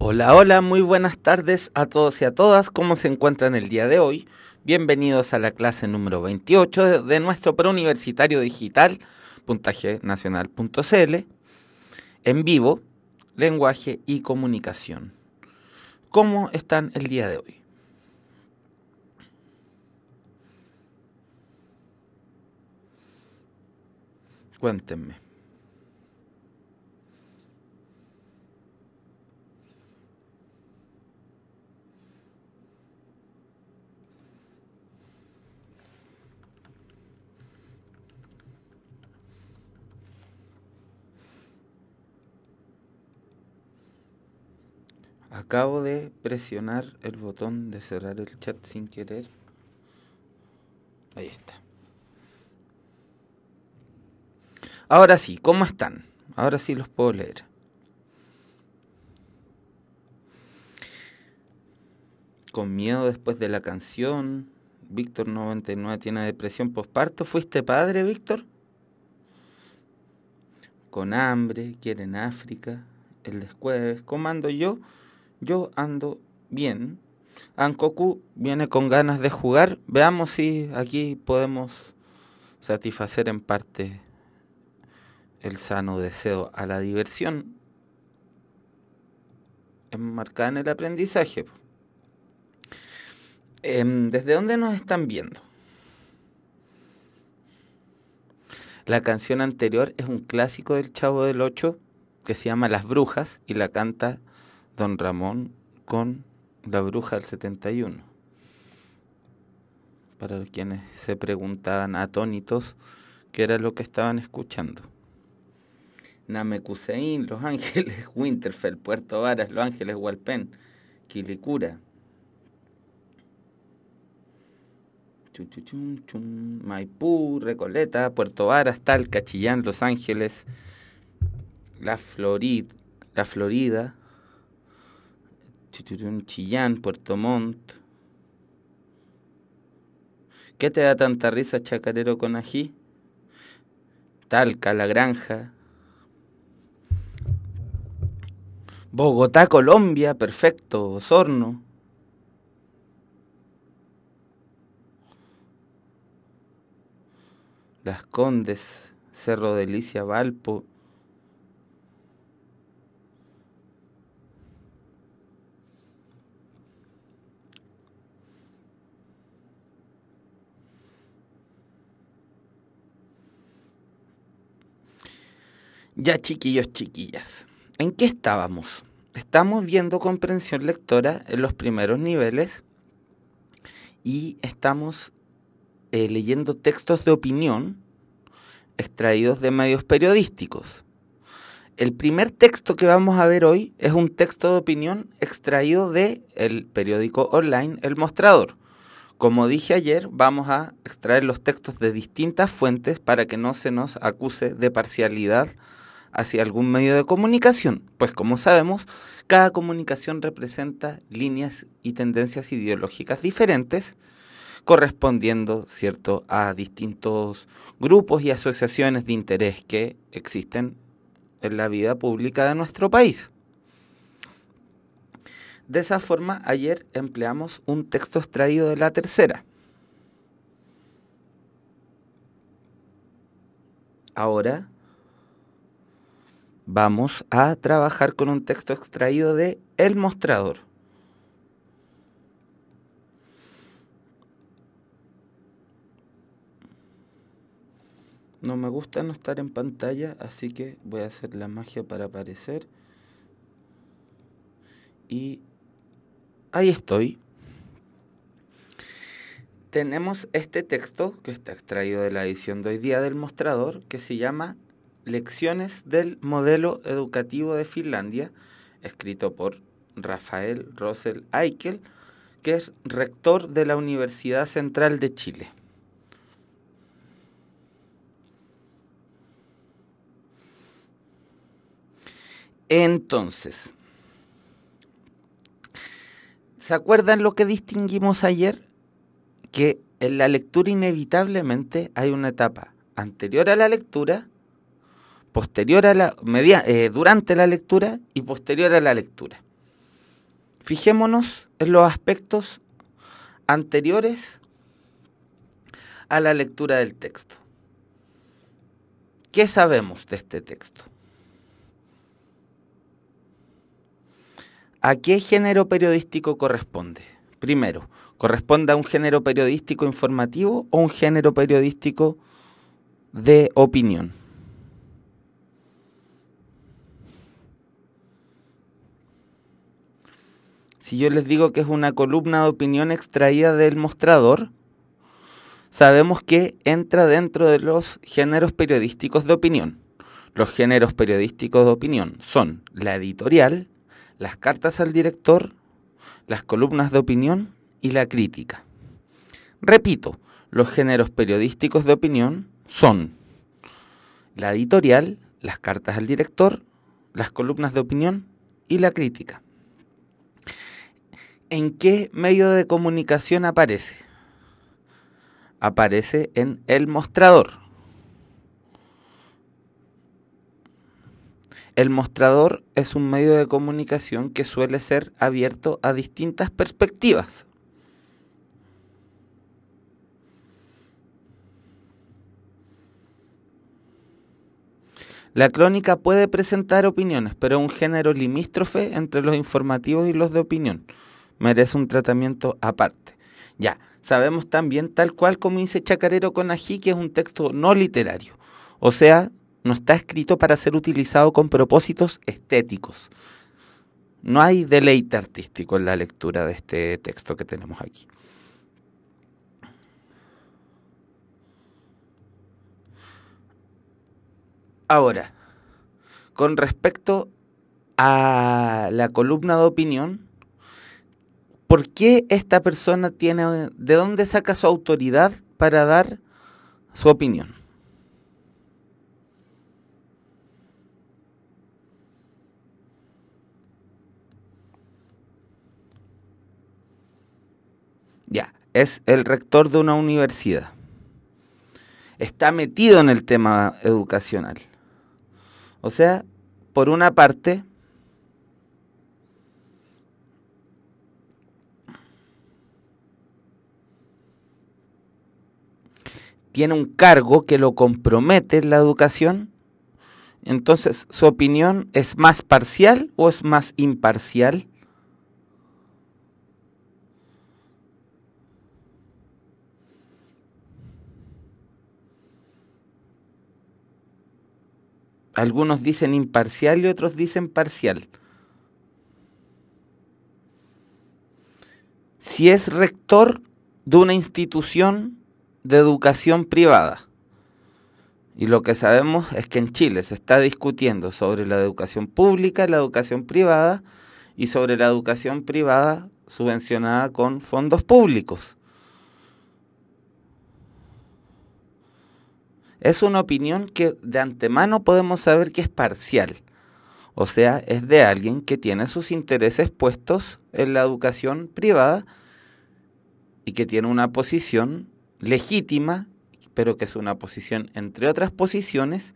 Hola, hola, muy buenas tardes a todos y a todas. ¿Cómo se encuentran el día de hoy? Bienvenidos a la clase número 28 de nuestro preuniversitario digital, puntaje nacional.cl, en vivo, lenguaje y comunicación. ¿Cómo están el día de hoy? Cuéntenme. Acabo de presionar el botón de cerrar el chat sin querer. Ahí está. Ahora sí, ¿cómo están? Ahora sí los puedo leer. Con miedo después de la canción. Víctor 99 tiene depresión postparto. ¿Fuiste padre, Víctor? Con hambre, quieren África. El descueves. ¿Cómo ando yo? yo ando bien. Ankoku viene con ganas de jugar. Veamos si aquí podemos satisfacer en parte el sano deseo a la diversión enmarcada en el aprendizaje. Em, ¿Desde dónde nos están viendo? La canción anterior es un clásico del Chavo del Ocho que se llama Las Brujas y la canta Don Ramón con La Bruja del 71. Para quienes se preguntaban atónitos qué era lo que estaban escuchando. Namekusein, Los Ángeles, Winterfell, Puerto Varas, Los Ángeles, Hualpén, Quilicura. Maipú, Recoleta, Puerto Varas, Talca, Chillán, Los Ángeles, La Florida, La Florida, Chillán, Puerto Montt. ¿Qué te da tanta risa, chacarero con ají? Talca, La Granja. Bogotá, Colombia, perfecto, Osorno. Las Condes, Cerro Delicia, Valpo. Ya chiquillos, chiquillas, ¿en qué estábamos? Estamos viendo comprensión lectora en los primeros niveles y estamos eh, leyendo textos de opinión extraídos de medios periodísticos. El primer texto que vamos a ver hoy es un texto de opinión extraído del periódico online El Mostrador. Como dije ayer, vamos a extraer los textos de distintas fuentes para que no se nos acuse de parcialidad hacia algún medio de comunicación, pues como sabemos, cada comunicación representa líneas y tendencias ideológicas diferentes, correspondiendo cierto a distintos grupos y asociaciones de interés que existen en la vida pública de nuestro país. De esa forma, ayer empleamos un texto extraído de la tercera. Ahora vamos a trabajar con un texto extraído de El Mostrador. No me gusta no estar en pantalla, así que voy a hacer la magia para aparecer. Y ahí estoy. Tenemos este texto que está extraído de la edición de hoy día del mostrador que se llama Lecciones del Modelo Educativo de Finlandia, escrito por Rafael Rosel Eichel, que es rector de la Universidad Central de Chile. Entonces, ¿se acuerdan lo que distinguimos ayer? Que en la lectura inevitablemente hay una etapa anterior a la lectura posterior a la, media, eh, durante la lectura y posterior a la lectura. Fijémonos en los aspectos anteriores a la lectura del texto. ¿Qué sabemos de este texto? ¿A qué género periodístico corresponde? Primero, ¿corresponde a un género periodístico informativo o un género periodístico de opinión? Si yo les digo que es una columna de opinión extraída del mostrador, sabemos que entra dentro de los géneros periodísticos de opinión. Los géneros periodísticos de opinión son la editorial, las cartas al director, las columnas de opinión y la crítica. Repito, los géneros periodísticos de opinión son la editorial, las cartas al director, las columnas de opinión y la crítica. ¿en qué medio de comunicación aparece? Aparece en el mostrador. El mostrador es un medio de comunicación que suele ser abierto a distintas perspectivas. La crónica puede presentar opiniones, pero es un género limístrofe entre los informativos y los de opinión merece un tratamiento aparte. Ya, sabemos también, tal cual como dice Chacarero Ají que es un texto no literario. O sea, no está escrito para ser utilizado con propósitos estéticos. No hay deleite artístico en la lectura de este texto que tenemos aquí. Ahora, con respecto a la columna de opinión, ¿Por qué esta persona tiene, de dónde saca su autoridad para dar su opinión? Ya, es el rector de una universidad. Está metido en el tema educacional. O sea, por una parte, tiene un cargo que lo compromete la educación, entonces su opinión es más parcial o es más imparcial. Algunos dicen imparcial y otros dicen parcial. Si es rector de una institución, de educación privada. Y lo que sabemos es que en Chile se está discutiendo sobre la educación pública, la educación privada y sobre la educación privada subvencionada con fondos públicos. Es una opinión que de antemano podemos saber que es parcial, o sea, es de alguien que tiene sus intereses puestos en la educación privada y que tiene una posición legítima, pero que es una posición entre otras posiciones,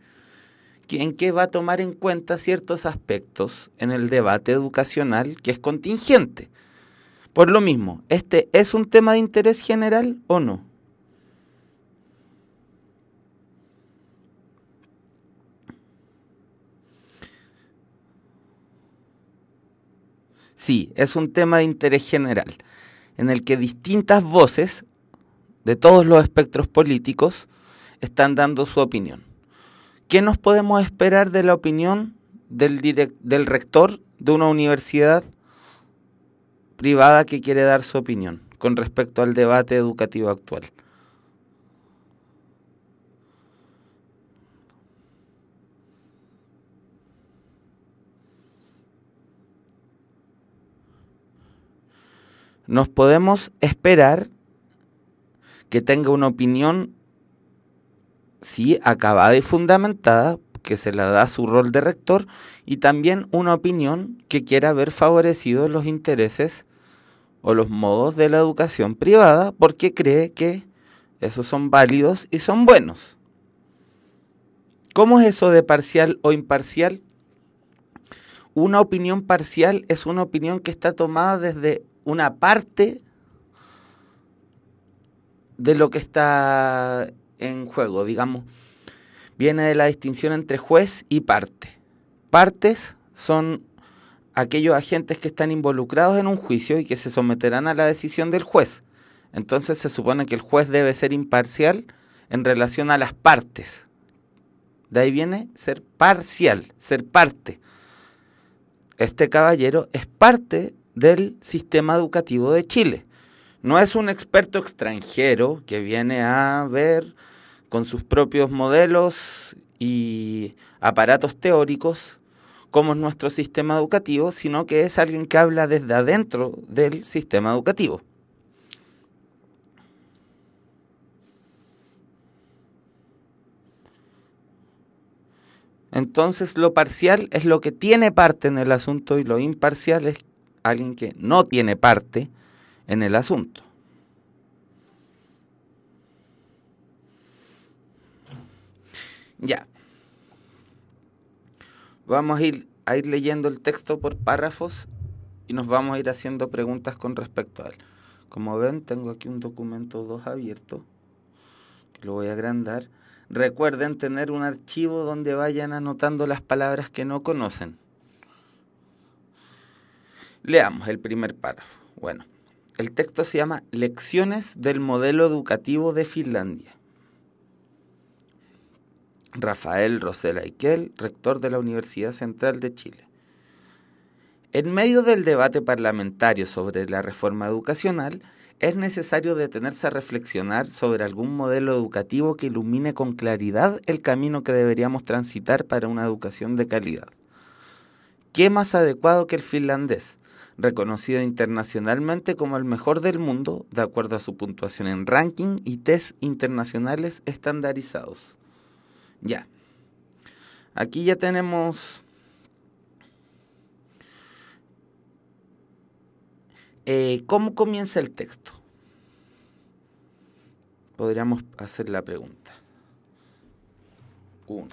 en que va a tomar en cuenta ciertos aspectos en el debate educacional que es contingente. Por lo mismo, ¿este es un tema de interés general o no? Sí, es un tema de interés general, en el que distintas voces de todos los espectros políticos, están dando su opinión. ¿Qué nos podemos esperar de la opinión del, del rector de una universidad privada que quiere dar su opinión con respecto al debate educativo actual? nos podemos esperar que tenga una opinión, sí, acabada y fundamentada, que se la da su rol de rector, y también una opinión que quiera haber favorecido los intereses o los modos de la educación privada, porque cree que esos son válidos y son buenos. ¿Cómo es eso de parcial o imparcial? Una opinión parcial es una opinión que está tomada desde una parte de lo que está en juego, digamos. Viene de la distinción entre juez y parte. Partes son aquellos agentes que están involucrados en un juicio y que se someterán a la decisión del juez. Entonces se supone que el juez debe ser imparcial en relación a las partes. De ahí viene ser parcial, ser parte. Este caballero es parte del sistema educativo de Chile. No es un experto extranjero que viene a ver con sus propios modelos y aparatos teóricos cómo es nuestro sistema educativo, sino que es alguien que habla desde adentro del sistema educativo. Entonces lo parcial es lo que tiene parte en el asunto y lo imparcial es alguien que no tiene parte en el asunto. Ya. Vamos a ir, a ir leyendo el texto por párrafos y nos vamos a ir haciendo preguntas con respecto a él. Como ven, tengo aquí un documento 2 abierto, lo voy a agrandar. Recuerden tener un archivo donde vayan anotando las palabras que no conocen. Leamos el primer párrafo. Bueno, el texto se llama Lecciones del modelo educativo de Finlandia. Rafael Rosel Aikel, rector de la Universidad Central de Chile. En medio del debate parlamentario sobre la reforma educacional, es necesario detenerse a reflexionar sobre algún modelo educativo que ilumine con claridad el camino que deberíamos transitar para una educación de calidad. ¿Qué más adecuado que el finlandés? Reconocido internacionalmente como el mejor del mundo de acuerdo a su puntuación en ranking y test internacionales estandarizados. Ya. Aquí ya tenemos eh, ¿Cómo comienza el texto? Podríamos hacer la pregunta. Uno.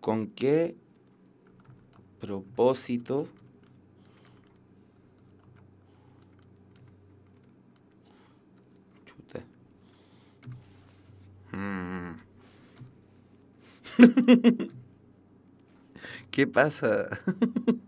con qué propósito Chuta. Mm. ¿Qué pasa?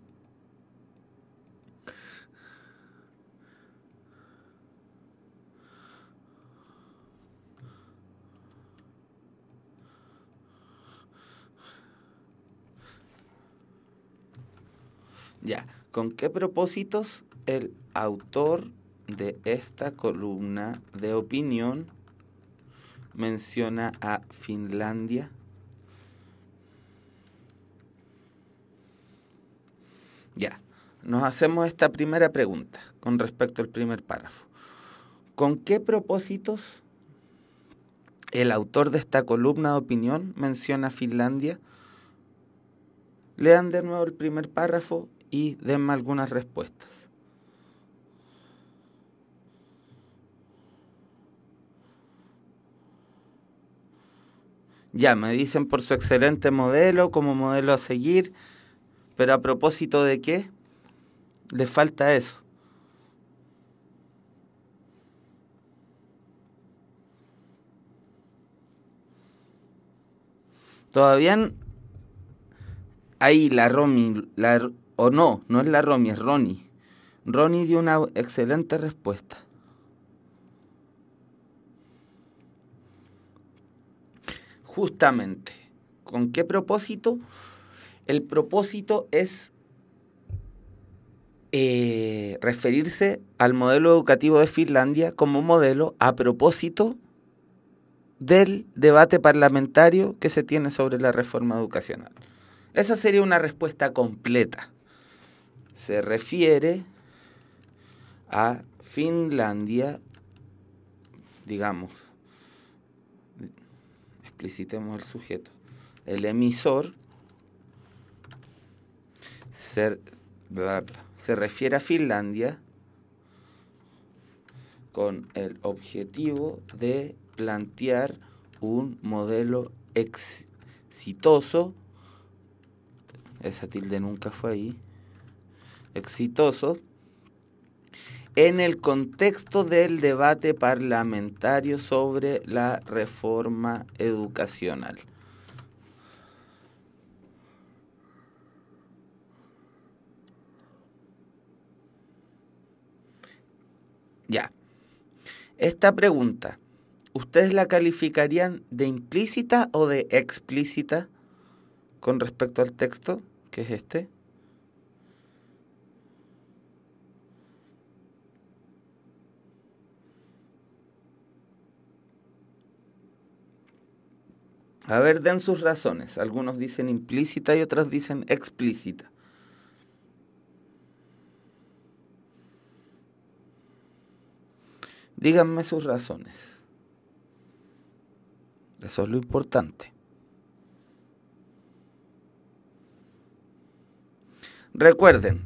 ¿Con qué propósitos el autor de esta columna de opinión menciona a Finlandia? Ya, nos hacemos esta primera pregunta con respecto al primer párrafo. ¿Con qué propósitos el autor de esta columna de opinión menciona a Finlandia? Lean de nuevo el primer párrafo y denme algunas respuestas. Ya, me dicen por su excelente modelo, como modelo a seguir, pero a propósito de qué, le falta eso. Todavía hay la romil... la o no, no es la Romy, es Ronnie. Ronnie dio una excelente respuesta. Justamente, ¿con qué propósito? El propósito es eh, referirse al modelo educativo de Finlandia como modelo a propósito del debate parlamentario que se tiene sobre la reforma educacional. Esa sería una respuesta completa se refiere a Finlandia, digamos, explicitemos el sujeto, el emisor se, refiere a Finlandia con el objetivo de plantear un modelo exitoso, esa tilde nunca fue ahí, exitoso en el contexto del debate parlamentario sobre la reforma educacional. Ya. Esta pregunta, ¿ustedes la calificarían de implícita o de explícita con respecto al texto, que es este? A ver, den sus razones. Algunos dicen implícita y otros dicen explícita. Díganme sus razones. Eso es lo importante. Recuerden,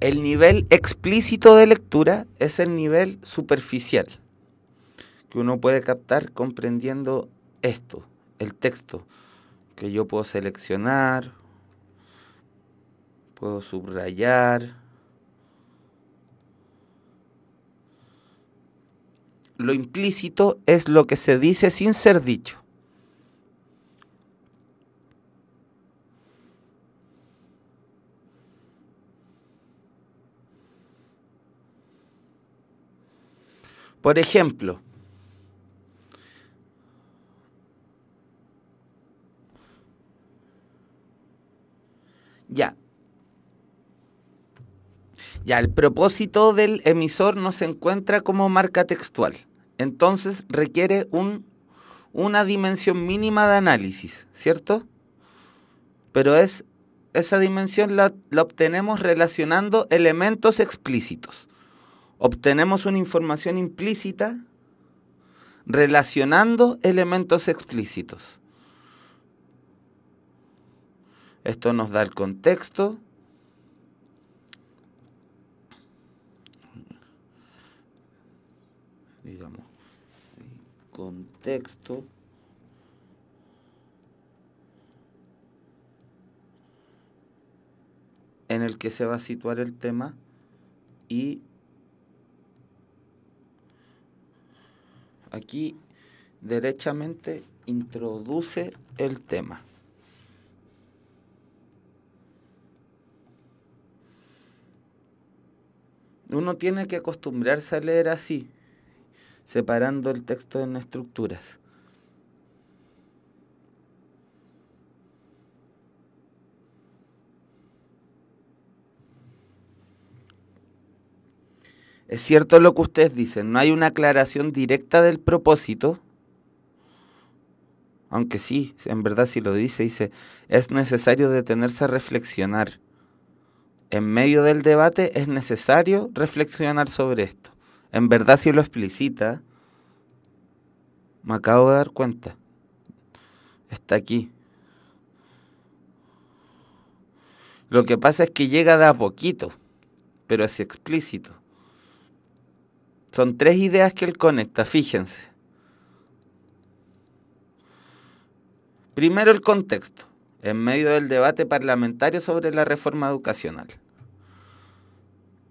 el nivel explícito de lectura es el nivel superficial que uno puede captar comprendiendo esto el texto que yo puedo seleccionar, puedo subrayar. Lo implícito es lo que se dice sin ser dicho. Por ejemplo, Ya. Ya, el propósito del emisor no se encuentra como marca textual. Entonces requiere una dimensión mínima de análisis, ¿cierto? Pero es, esa dimensión la obtenemos relacionando elementos explícitos. Obtenemos una información implícita relacionando elementos explícitos. Esto nos da el contexto. Digamos, contexto. en el que se va a situar el tema y aquí derechamente introduce el tema. uno tiene que acostumbrarse a leer así, separando el texto en estructuras. Es cierto lo que ustedes dicen, no hay una aclaración directa del propósito, aunque sí, en verdad si lo dice, dice, es necesario detenerse a reflexionar en medio del debate es necesario reflexionar sobre esto. En verdad, si lo explicita, me acabo de dar cuenta. Está aquí. Lo que pasa es que llega de a poquito, pero es explícito. Son tres ideas que él conecta, fíjense. Primero el contexto, en medio del debate parlamentario sobre la reforma educacional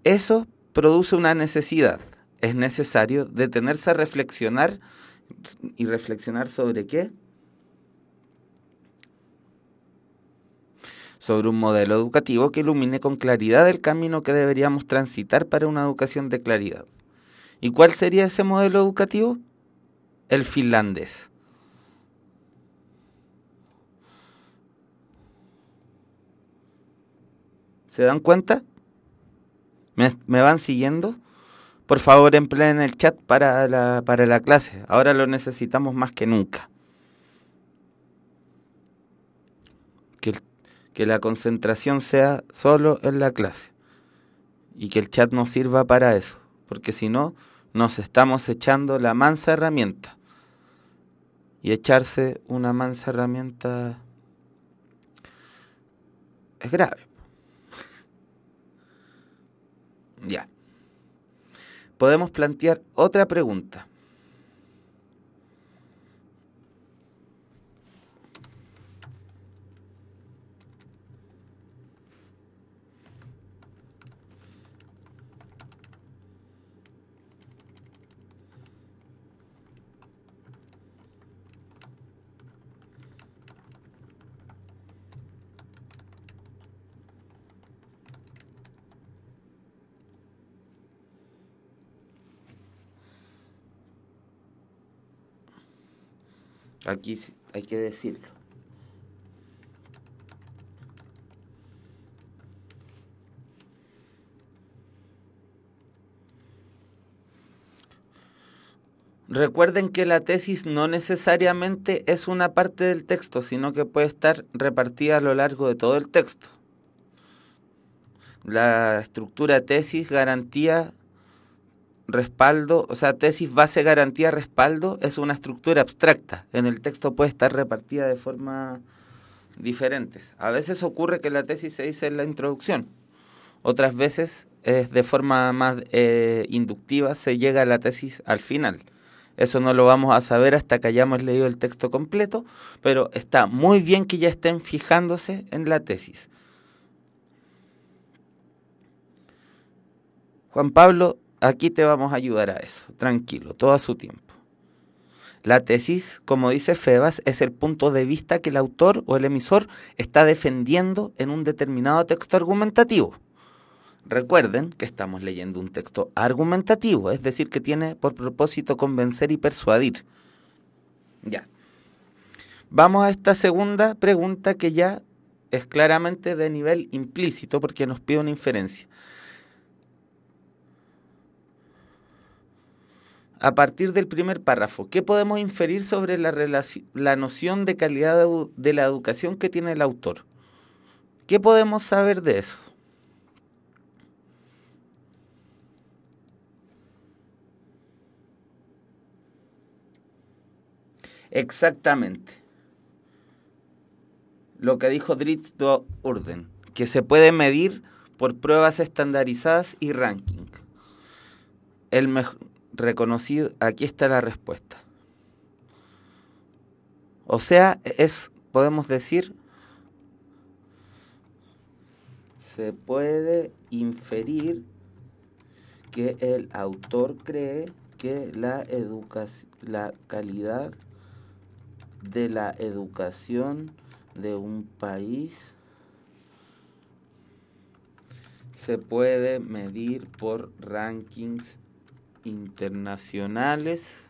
eso produce una necesidad. Es necesario detenerse a reflexionar y reflexionar sobre qué. sobre un modelo educativo que ilumine con claridad el camino que deberíamos transitar para una educación de claridad. ¿Y cuál sería ese modelo educativo? El finlandés. ¿Se dan cuenta? ¿Me, van siguiendo? Por favor, empleen el chat para la, para la clase. Ahora lo necesitamos más que nunca. Que, que la concentración sea solo en la clase. Y que el chat nos sirva para eso. Porque si no, nos estamos echando la mansa herramienta. Y echarse una mansa herramienta es grave. Ya. Podemos plantear otra pregunta. Aquí hay que decirlo. Recuerden que la tesis no necesariamente es una parte del texto, sino que puede estar repartida a lo largo de todo el texto. La estructura tesis garantía respaldo, o sea, tesis base garantía respaldo es una estructura abstracta. En el texto puede estar repartida de forma diferentes. A veces ocurre que la tesis se dice en la introducción, otras veces es de forma más eh, inductiva se llega a la tesis al final. Eso no lo vamos a saber hasta que hayamos leído el texto completo, pero está muy bien que ya estén fijándose en la tesis. Juan Pablo aquí te vamos a ayudar a eso, tranquilo, todo a su tiempo. La tesis, como dice Febas, es el punto de vista que el autor o el emisor está defendiendo en un determinado texto argumentativo. Recuerden que estamos leyendo un texto argumentativo, es decir, que tiene por propósito convencer y persuadir. Ya. Vamos a esta segunda pregunta que ya es claramente de nivel implícito porque nos pide una inferencia. a partir del primer párrafo. ¿Qué podemos inferir sobre la, la noción de calidad de, la educación que tiene el autor? ¿Qué podemos saber de eso? Exactamente. Lo que dijo Dritz Orden, que se puede medir por pruebas estandarizadas y ranking. El, mejor reconocido, aquí está la respuesta. O sea, es, podemos decir, se puede inferir que el autor cree que la, la calidad de la educación de un país se puede medir por rankings internacionales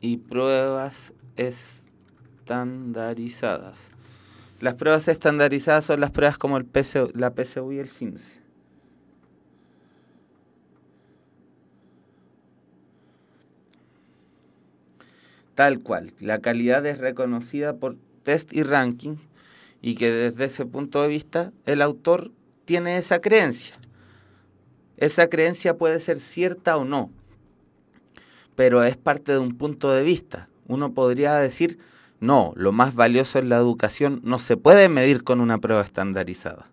y pruebas estandarizadas. Las pruebas estandarizadas son las pruebas como el la PSU y el Sims. Tal cual, la calidad es reconocida por test y ranking y que desde ese punto de vista el autor tiene esa creencia. Esa creencia puede ser cierta o no, pero es parte de un punto de vista. Uno podría decir, no, lo más valioso en la educación no se puede medir con una prueba estandarizada.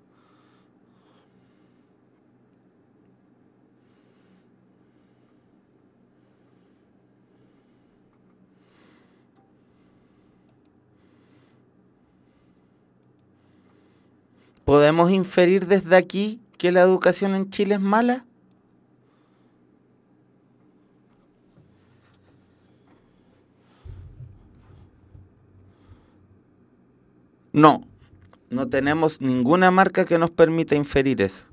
Podemos inferir desde aquí que la educación en Chile es mala? No, no tenemos ninguna marca que nos permita inferir eso.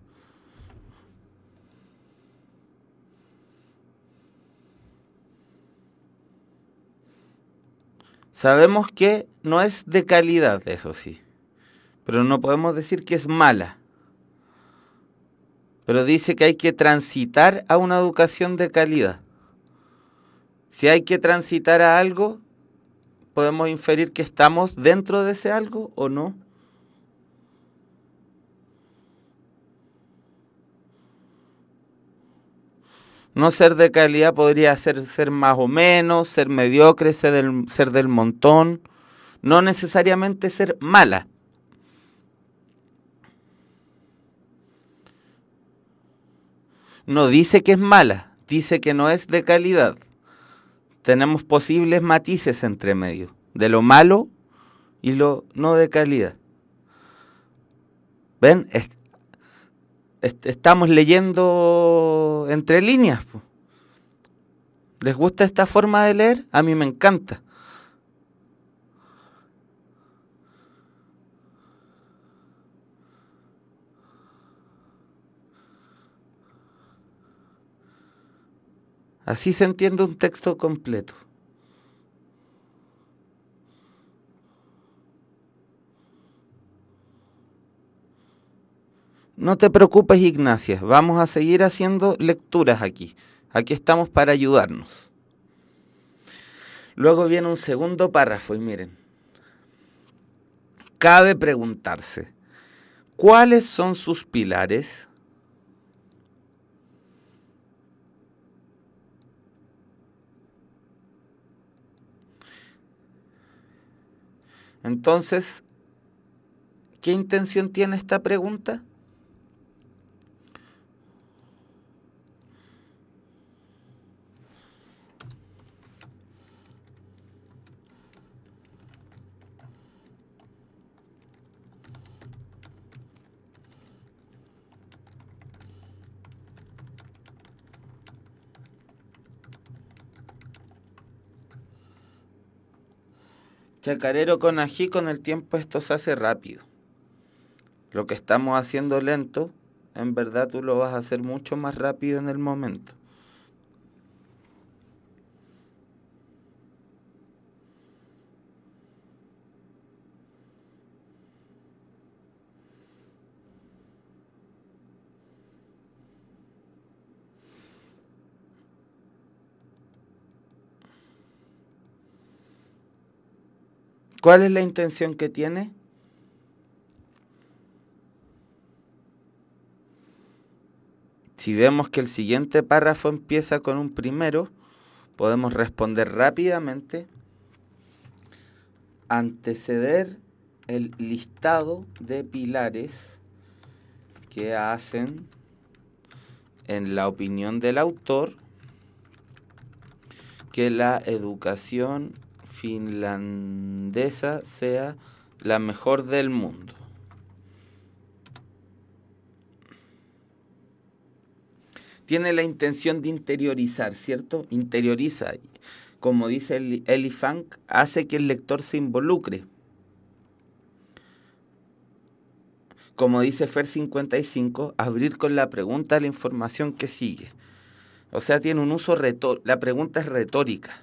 Sabemos que no es de calidad, eso sí, pero no podemos decir que es mala. Pero dice que hay que transitar a una educación de calidad. Si hay que transitar a algo, podemos inferir que estamos dentro de ese algo o no. No ser de calidad podría ser ser más o menos, ser mediocre, ser del, ser del montón, no necesariamente ser mala. no dice que es mala, dice que no es de calidad. Tenemos posibles matices entre medio, de lo malo y lo no de calidad. ¿Ven? estamos leyendo entre líneas. ¿Les gusta esta forma de leer? A mí me encanta. Así se entiende un texto completo. No te preocupes, Ignacia, vamos a seguir haciendo lecturas aquí. Aquí estamos para ayudarnos. Luego viene un segundo párrafo y miren, cabe preguntarse, ¿cuáles son sus pilares? Entonces, ¿qué intención tiene esta pregunta? Chacarero con ají, con el tiempo esto se hace rápido. Lo que estamos haciendo lento, en verdad tú lo vas a hacer mucho más rápido en el momento. ¿Cuál es la intención que tiene? Si vemos que el siguiente párrafo empieza con un primero, podemos responder rápidamente anteceder el listado de pilares que hacen, en la opinión del autor, que la educación finlandesa sea la mejor del mundo. Tiene la intención de interiorizar, ¿cierto? Interioriza. Como dice Eli Funk, hace que el lector se involucre. Como dice Fer 55, abrir con la pregunta la información que sigue. O sea, tiene un uso retórico. La pregunta es retórica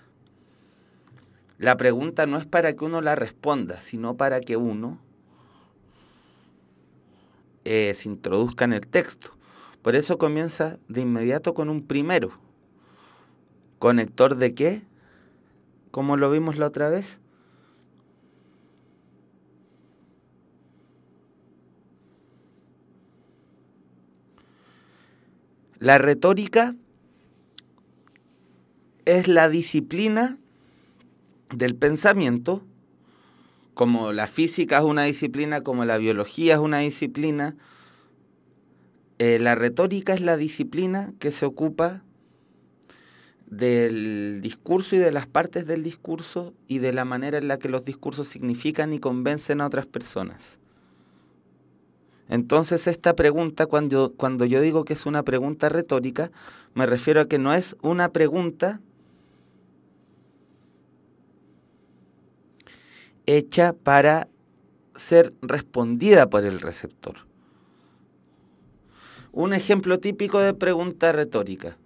la pregunta no es para que uno la responda, sino para que uno eh, se introduzca en el texto. Por eso comienza de inmediato con un primero. ¿Conector de qué? Como lo vimos la otra vez. La retórica es la disciplina del pensamiento, como la física es una disciplina, como la biología es una disciplina, eh, la retórica es la disciplina que se ocupa del discurso y de las partes del discurso y de la manera en la que los discursos significan y convencen a otras personas. Entonces esta pregunta, cuando, cuando yo digo que es una pregunta retórica, me refiero a que no es una pregunta hecha para ser respondida por el receptor. Un ejemplo típico de pregunta retórica,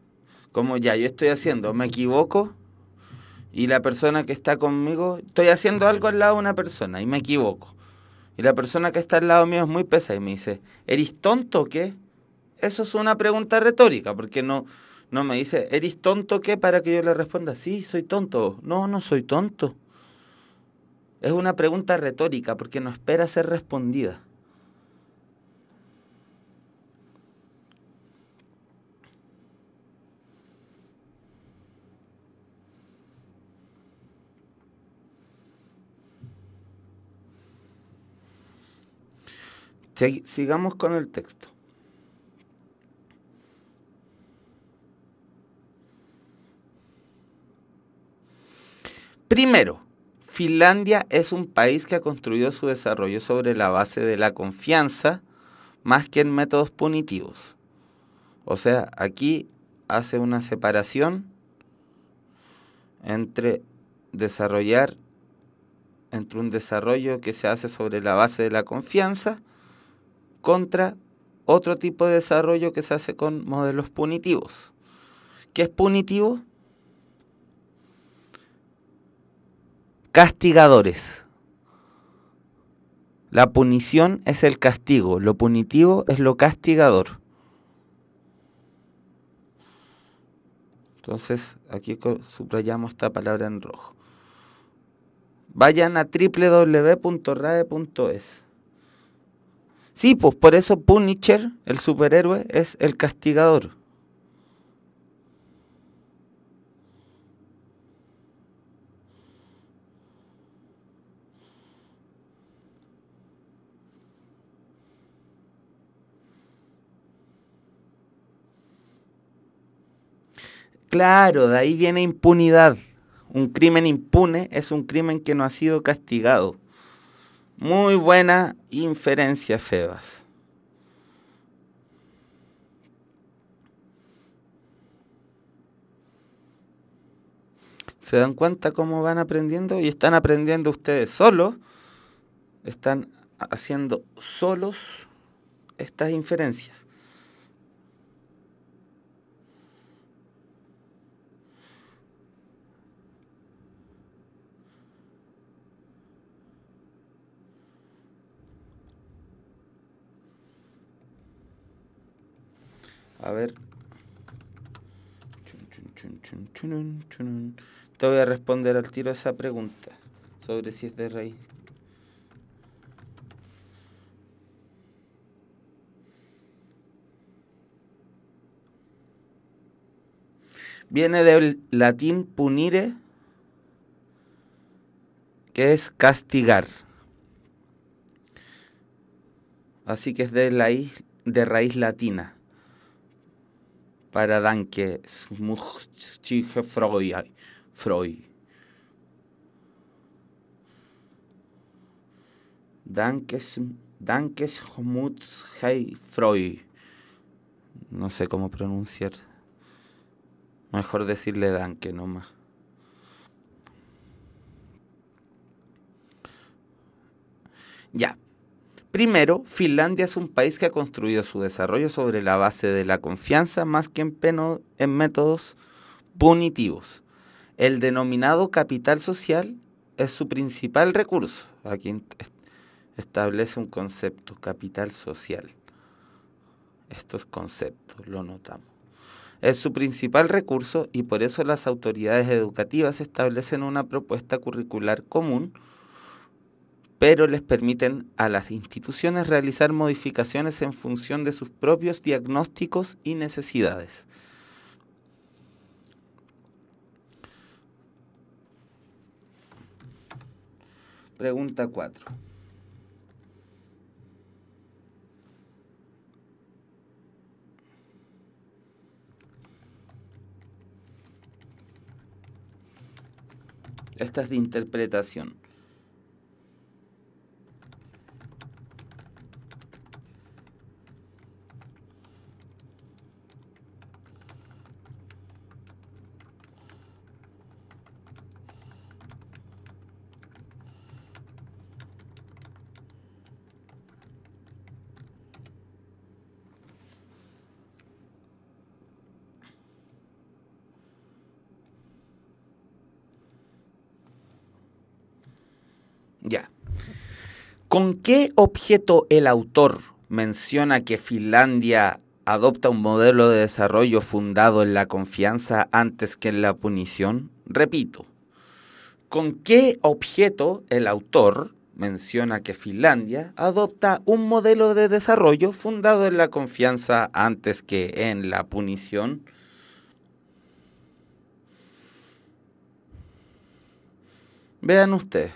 como ya yo estoy haciendo, me equivoco y la persona que está conmigo, estoy haciendo algo al lado de una persona y me equivoco. Y la persona que está al lado mío es muy pesa y me dice, ¿eres tonto o qué? Eso es una pregunta retórica, porque no, no me dice, ¿eres tonto o qué? Para que yo le responda, sí, soy tonto. No, no soy tonto. Es una pregunta retórica porque no espera ser respondida. Sigamos con el texto. Primero, Finlandia es un país que ha construido su desarrollo sobre la base de la confianza más que en métodos punitivos. O sea, aquí hace una separación entre desarrollar entre un desarrollo que se hace sobre la base de la confianza contra otro tipo de desarrollo que se hace con modelos punitivos. ¿Qué es punitivo? castigadores. La punición es el castigo, lo punitivo es lo castigador. Entonces, aquí subrayamos esta palabra en rojo. Vayan a www.rae.es. Sí, pues por eso Punisher, el superhéroe, es el castigador. Claro, de ahí viene impunidad. Un crimen impune es un crimen que no ha sido castigado. Muy buena inferencia, Febas. ¿Se dan cuenta cómo van aprendiendo? Y están aprendiendo ustedes solos. Están haciendo solos estas inferencias. A ver. Te voy a responder al tiro esa pregunta sobre si es de raíz. Viene del latín punire, que es castigar. Así que es de, la de raíz latina para danke Freud. Freud. danke dankes Freud. No sé cómo pronunciar. Mejor decirle danke nomás. Ya, Primero, Finlandia es un país que ha construido su desarrollo sobre la base de la confianza más que en, peno, en métodos punitivos. El denominado capital social es su principal recurso. Aquí establece un concepto, capital social. Estos conceptos lo notamos. Es su principal recurso y por eso las autoridades educativas establecen una propuesta curricular común pero les permiten a las instituciones realizar modificaciones en función de sus propios diagnósticos y necesidades. Pregunta 4. Esta es de interpretación. ¿Con qué objeto el autor menciona que Finlandia adopta un modelo de desarrollo fundado en la confianza antes que en la punición? Repito, ¿con qué objeto el autor menciona que Finlandia adopta un modelo de desarrollo fundado en la confianza antes que en la punición? Vean ustedes.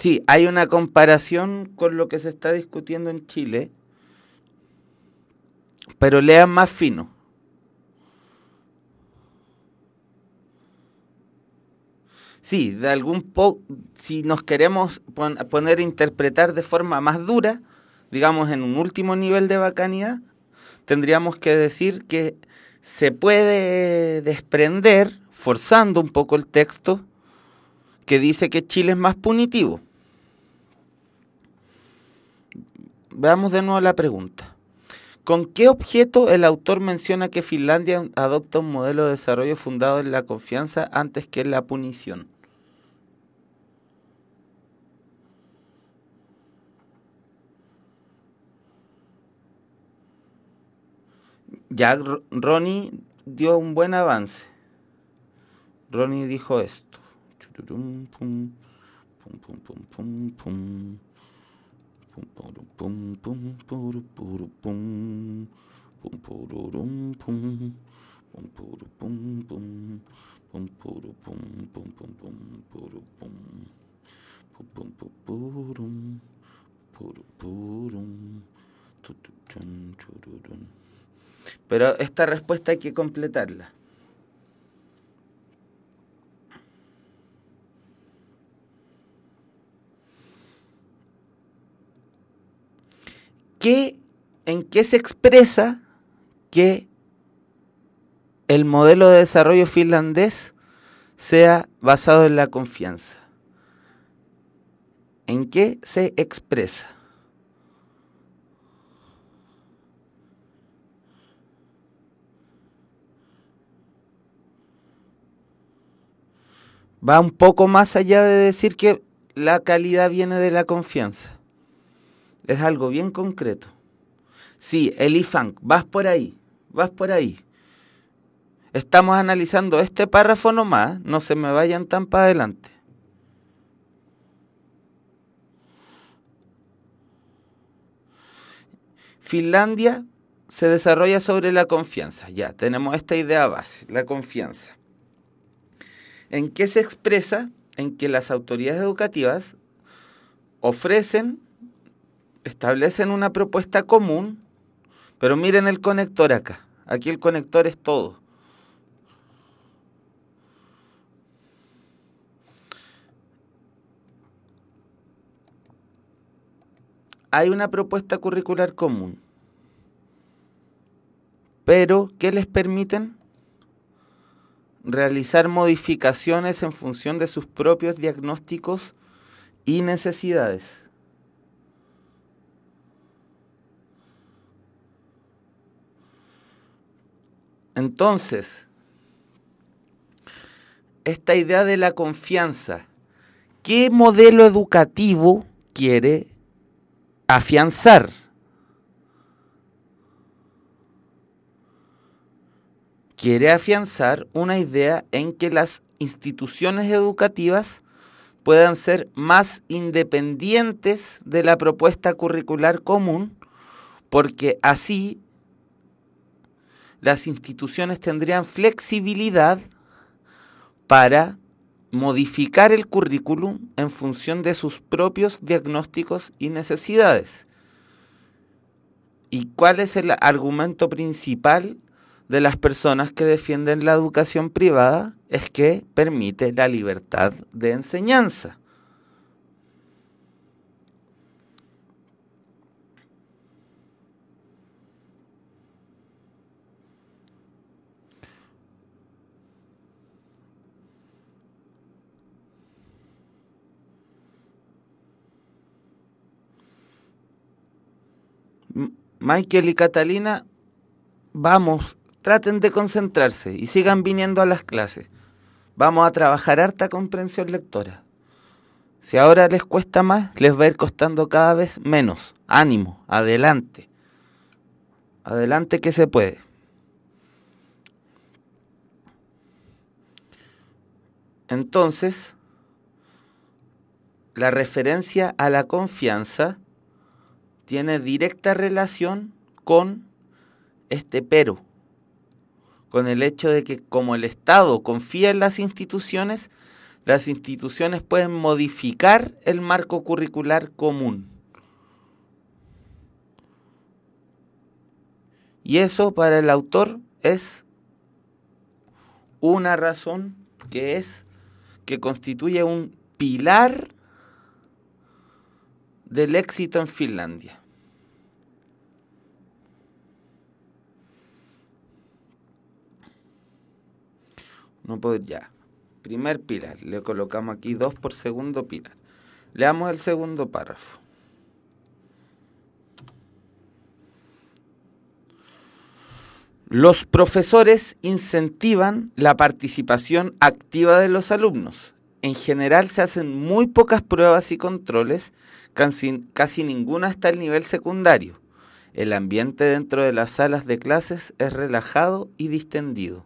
Sí, hay una comparación con lo que se está discutiendo en Chile, pero lean más fino. Sí, de algún po si nos queremos poner a interpretar de forma más dura, digamos en un último nivel de bacanidad, tendríamos que decir que se puede desprender, forzando un poco el texto, que dice que Chile es más punitivo. veamos de nuevo la pregunta. ¿Con qué objeto el autor menciona que Finlandia adopta un modelo de desarrollo fundado en la confianza antes que en la punición? Ya Ronnie dio un buen avance. Ronnie dijo esto. pum, pum, pum, pero esta respuesta hay que completarla. en qué se expresa que el modelo de desarrollo finlandés sea basado en la confianza. ¿En qué se expresa? Va un poco más allá de decir que la calidad viene de la confianza es algo bien concreto. Sí, IFANC, vas por ahí, vas por ahí. Estamos analizando este párrafo nomás, no se me vayan tan para adelante. Finlandia se desarrolla sobre la confianza. Ya, tenemos esta idea base, la confianza. ¿En qué se expresa? En que las autoridades educativas ofrecen establecen una propuesta común, pero miren el conector acá. Aquí el conector es todo. Hay una propuesta curricular común. Pero, ¿qué les permiten? Realizar modificaciones en función de sus propios diagnósticos y necesidades. Entonces, esta idea de la confianza, ¿qué modelo educativo quiere afianzar? Quiere afianzar una idea en que las instituciones educativas puedan ser más independientes de la propuesta curricular común, porque así las instituciones tendrían flexibilidad para modificar el currículum en función de sus propios diagnósticos y necesidades. ¿Y cuál es el argumento principal de las personas que defienden la educación privada? Es que permite la libertad de enseñanza. Michael y Catalina, vamos, traten de concentrarse y sigan viniendo a las clases. Vamos a trabajar harta comprensión lectora. Si ahora les cuesta más, les va a ir costando cada vez menos. Ánimo, adelante. Adelante que se puede. Entonces, la referencia a la confianza tiene directa relación con este pero, con el hecho de que como el Estado confía en las instituciones, las instituciones pueden modificar el marco curricular común. Y eso para el autor es una razón que es que constituye un pilar del éxito en Finlandia. No puedo, ya. Primer pilar, le colocamos aquí dos por segundo pilar. Leamos el segundo párrafo. Los profesores incentivan la participación activa de los alumnos. En general se hacen muy pocas pruebas y controles, casi ninguna hasta el nivel secundario. El ambiente dentro de las salas de clases es relajado y distendido.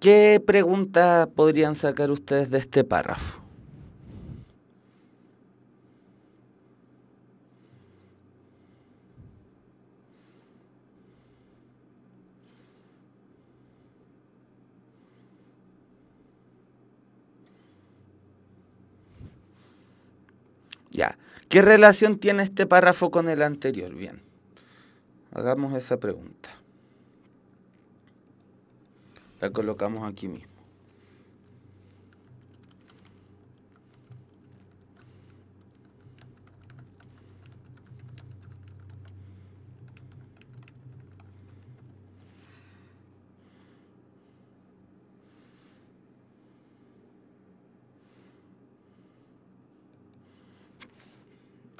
¿Qué pregunta podrían sacar ustedes de este párrafo? Ya. ¿Qué relación tiene este párrafo con el anterior? Bien. Hagamos esa pregunta. La colocamos aquí mismo.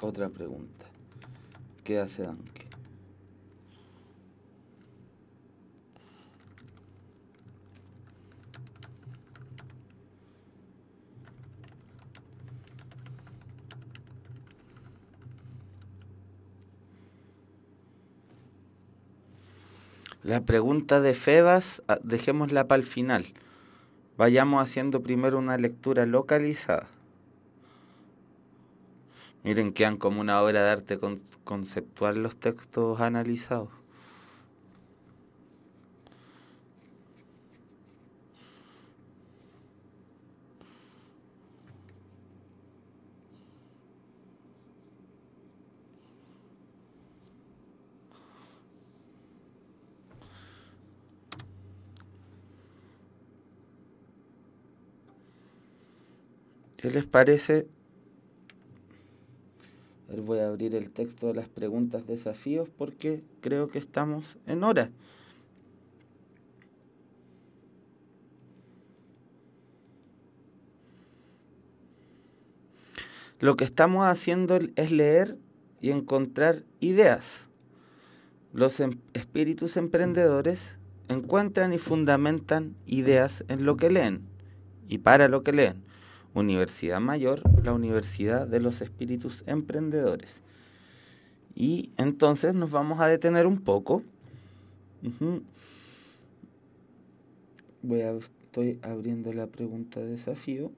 Otra pregunta. ¿Qué hace Danke? La pregunta de Febas, ah, dejémosla para el final. Vayamos haciendo primero una lectura localizada. Miren, han como una obra de arte conceptual los textos analizados. les parece? Voy a abrir el texto de las preguntas desafíos porque creo que estamos en hora. Lo que estamos haciendo es leer y encontrar ideas. Los em-, espíritus emprendedores encuentran y fundamentan ideas en lo que leen y para lo que leen. Universidad Mayor, la Universidad de los Espíritus Emprendedores. Y entonces nos vamos a detener un poco. Voy a, estoy abriendo la pregunta de desafío.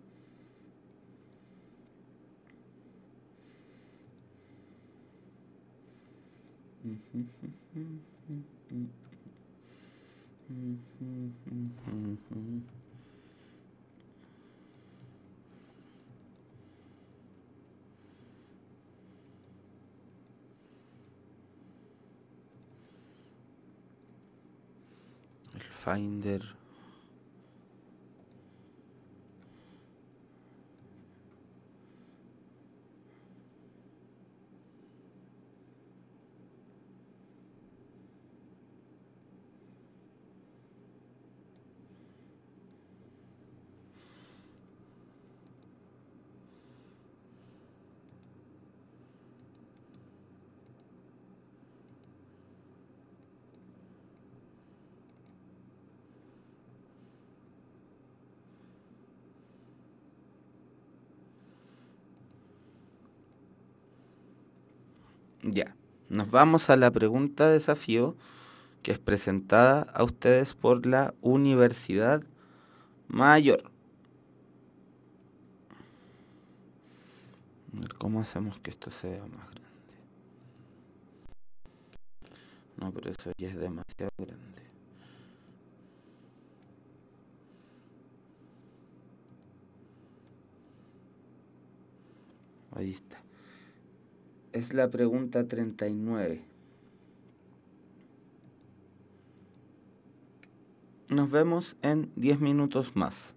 Finder. Ya, nos vamos a la pregunta de desafío que es presentada a ustedes por la Universidad Mayor. A ver, ¿Cómo hacemos que esto sea más grande? No, pero eso ya es demasiado grande. Ahí está es la pregunta 39. Nos vemos en 10 minutos más.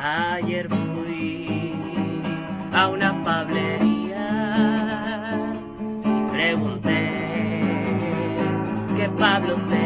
Ayer fui a una pablería y pregunté qué Pablo te.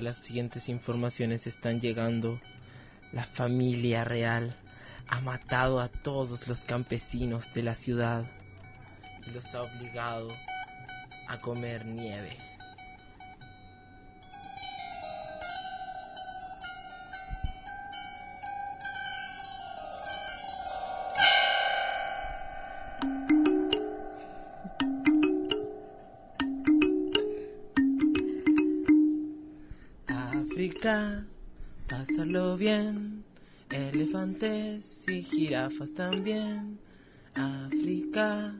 las siguientes informaciones están llegando. La familia real ha matado a todos los campesinos de la ciudad y los ha obligado a comer nieve. Pasa pasarlo bien. Elefantes y jirafas también. África,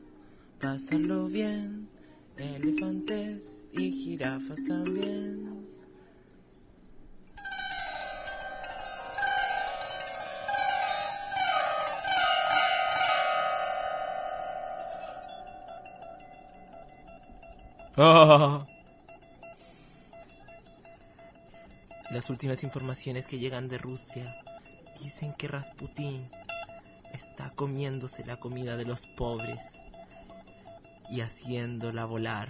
pasarlo bien. Elefantes y jirafas también. Ah. Las últimas informaciones que llegan de Rusia dicen que Rasputin está comiéndose la comida de los pobres y haciéndola volar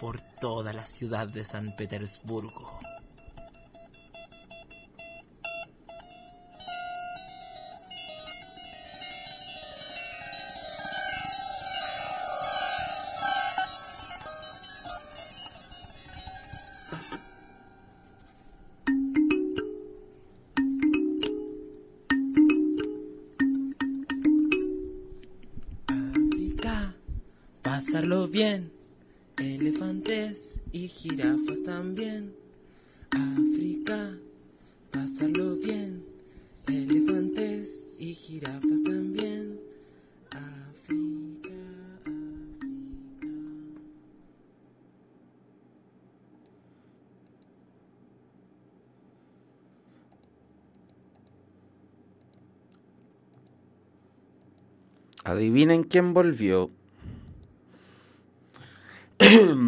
por toda la ciudad de San Petersburgo. quién volvió.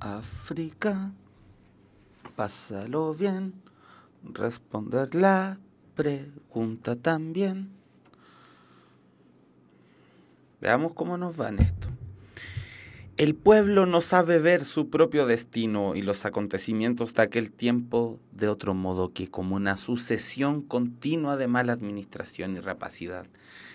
África, pásalo bien, responder la pregunta también. Veamos cómo nos va en esto. El pueblo no sabe ver su propio destino y los acontecimientos de aquel tiempo de otro modo que como una sucesión continua de mala administración y rapacidad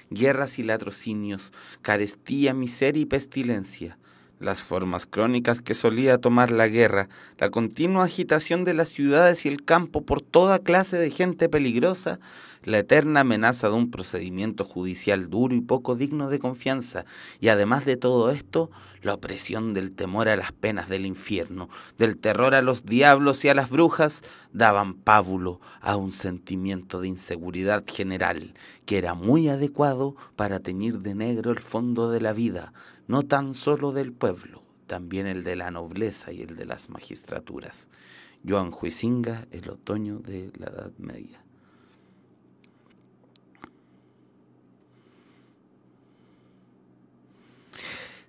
guerras y latrocinios, carestía, miseria y pestilencia las formas crónicas que solía tomar la guerra, la continua agitación de las ciudades y el campo por toda clase de gente peligrosa, la eterna amenaza de un procedimiento judicial duro y poco digno de confianza, y además de todo esto, la opresión del temor a las penas del infierno, del terror a los diablos y a las brujas, daban pábulo a un sentimiento de inseguridad general, que era muy adecuado para teñir de negro el fondo de la vida, no tan solo del pueblo, también el de la nobleza y el de las magistraturas. Joan Huizinga, el otoño de la Edad Media.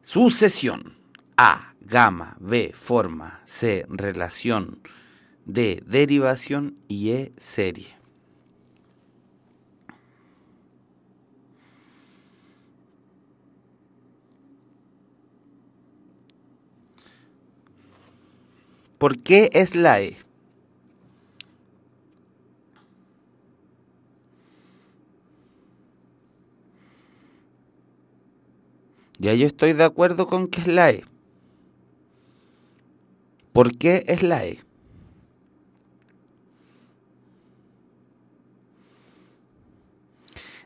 Sucesión. A. Gama. B. Forma. C. Relación. D. Derivación. Y E. Serie. ¿Por qué es la E? Ya yo estoy de acuerdo con que es la E. ¿Por qué es la E?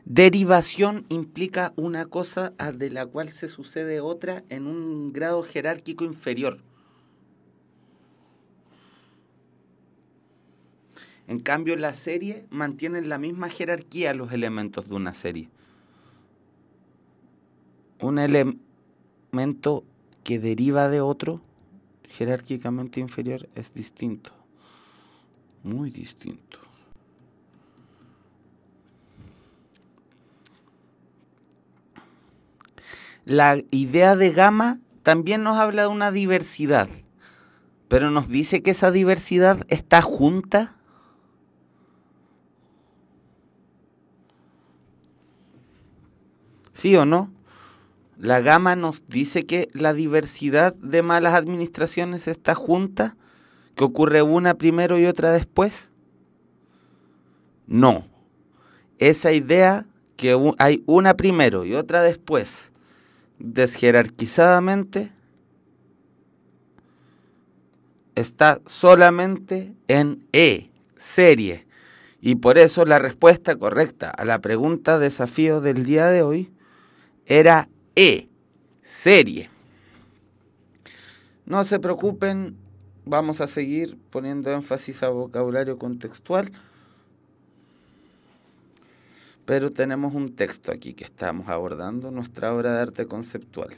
Derivación implica una cosa de la cual se sucede otra en un grado jerárquico inferior. En cambio, la serie mantiene la misma jerarquía los elementos de una serie. Un elemento que deriva de otro jerárquicamente inferior es distinto. Muy distinto. La idea de gama también nos habla de una diversidad, pero nos dice que esa diversidad está junta ¿Sí o no? La gama nos dice que la diversidad de malas administraciones está junta, que ocurre una primero y otra después. No. Esa idea que hay una primero y otra después, desjerarquizadamente, está solamente en E, serie. Y por eso la respuesta correcta a la pregunta desafío del día de hoy era E, serie. No se preocupen, vamos a seguir poniendo énfasis a vocabulario contextual, pero tenemos un texto aquí que estamos abordando, nuestra obra de arte conceptual.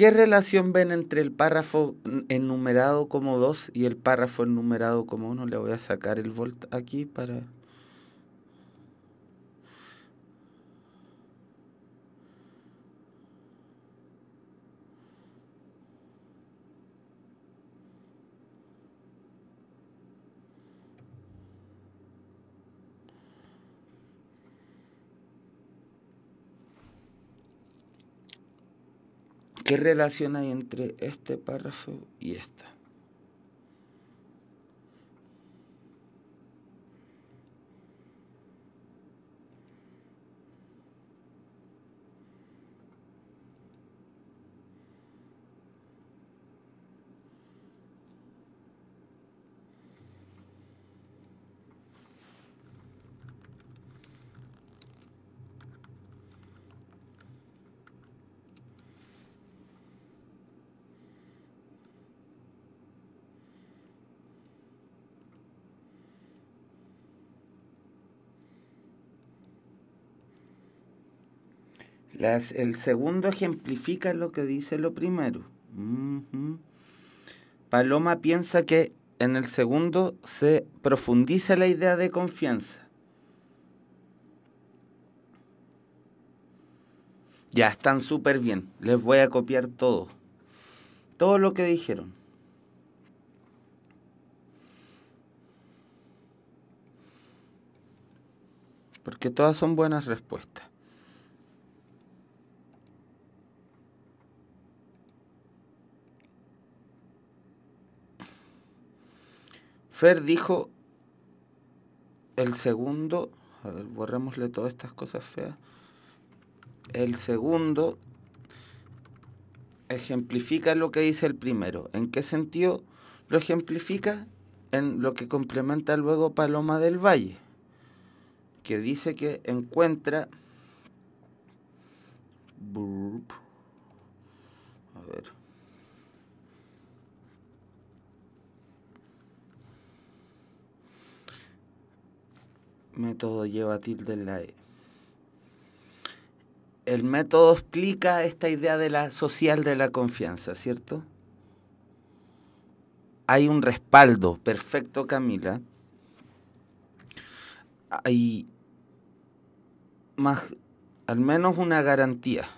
¿Qué relación ven entre el párrafo enumerado como 2 y el párrafo enumerado como 1? Le voy a sacar el volt aquí para... ¿Qué relación hay entre este párrafo y esta? el segundo ejemplifica lo que dice lo primero. Paloma piensa que en el segundo se profundiza la idea de confianza. Ya están súper bien. Les voy a copiar todo. Todo lo que dijeron. Porque todas son buenas respuestas. Fer dijo el segundo, a ver, borrémosle todas estas cosas feas. El segundo ejemplifica lo que dice el primero. ¿En qué sentido lo ejemplifica? En lo que complementa luego Paloma del Valle, que dice que encuentra... A ver. método lleva tilde la E. El método explica esta idea de la social de la confianza, ¿cierto? Hay un respaldo, perfecto Camila. Hay más, al menos una garantía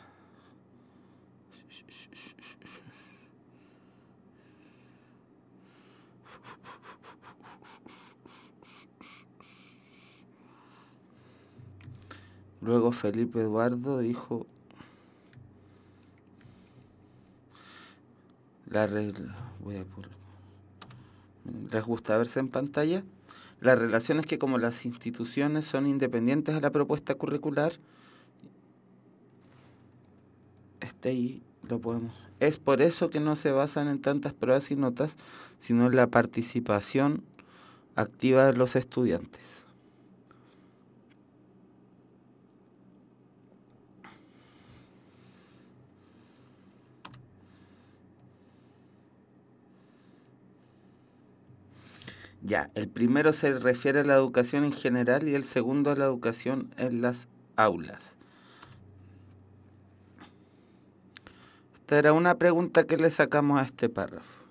Luego Felipe Eduardo dijo la les gusta verse en pantalla. La relación es que como las instituciones son independientes de la propuesta curricular, este ahí lo podemos. Es por eso que no se basan en tantas pruebas y notas, sino en la participación activa de los estudiantes. Ya, el primero se refiere a la educación en general y el segundo a la educación en las aulas. Esta era una pregunta que le sacamos a este párrafo.